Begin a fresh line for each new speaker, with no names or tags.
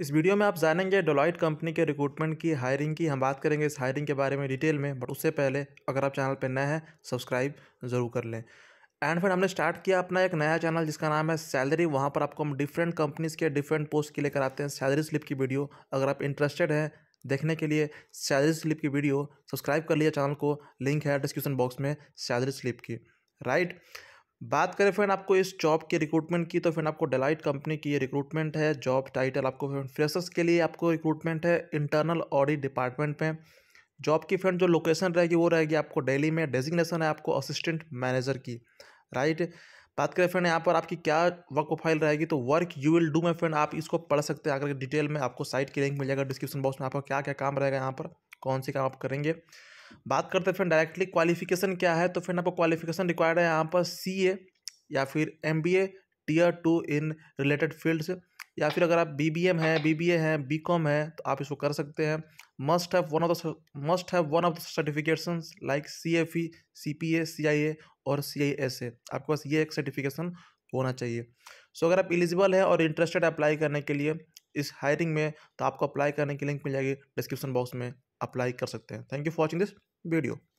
इस वीडियो में आप जानेंगे डोलाइट कंपनी के रिक्रूटमेंट की हायरिंग की हम बात करेंगे इस हायरिंग के बारे में डिटेल में बट उससे पहले अगर आप चैनल पर नए हैं सब्सक्राइब ज़रूर कर लें एंड फिर हमने स्टार्ट किया अपना एक नया चैनल जिसका नाम है सैलरी वहाँ पर आपको हम डिफरेंट कंपनीज़ के डिफरेंट पोस्ट के लिए कराते हैं सैलरी स्लिप की वीडियो अगर आप इंटरेस्टेड हैं देखने के लिए सैलरी स्लिप की वीडियो सब्सक्राइब कर लिया चैनल को लिंक है डिस्क्रिप्शन बॉक्स में सैलरी स्लिप की राइट right? बात करें फ्रेंड आपको इस जॉब के रिक्रूटमेंट की तो फ्रेंड आपको डेलाइट कंपनी की ये रिक्रूटमेंट है जॉब टाइटल आपको फ्रेंड फ्रेशर्स के लिए आपको रिक्रूटमेंट है इंटरनल ऑडिट डिपार्टमेंट में जॉब की फ्रेंड जो लोकेशन रहेगी वो रहेगी आपको डेली में डेजिग्नेशन है आपको असिस्टेंट मैनेजर की राइट बात करें फ्रेंड यहाँ पर आपकी क्या वर्क प्रोफाइल रहेगी तो वर्क यू विल डू में फ्रेंड आप इसको पढ़ सकते हैं अगर डिटेल में आपको साइट की लिंक मिल जाएगा डिस्क्रिप्शन बॉक्स में आपका क्या क्या काम रहेगा यहाँ पर कौन से काम आप करेंगे बात करते हैं फ्रेंड डायरेक्टली क्वालिफिकेशन क्या है तो फ्रेंड आपको क्वालिफिकेशन रिक्वायर्ड है यहाँ पर सी ए या फिर M B A tier two in related fields या फिर अगर आप बी बी एम है बी बी ए हैं बी कॉम है तो आप इसको कर सकते हैं must have one of the must have one of the certification like C F E C P A C I A और सी आई एस ए आपके पास ये एक सर्टिफिकेशन होना चाहिए सो so, अगर आप एलिजिबल हैं और इंटरेस्टेड अप्लाई करने के लिए इस हायरिंग में तो आपको अप्लाई करने की लिंक मिल जाएगी डिस्क्रिप्शन बॉक्स में अप्लाई कर सकते हैं thank you for watching this video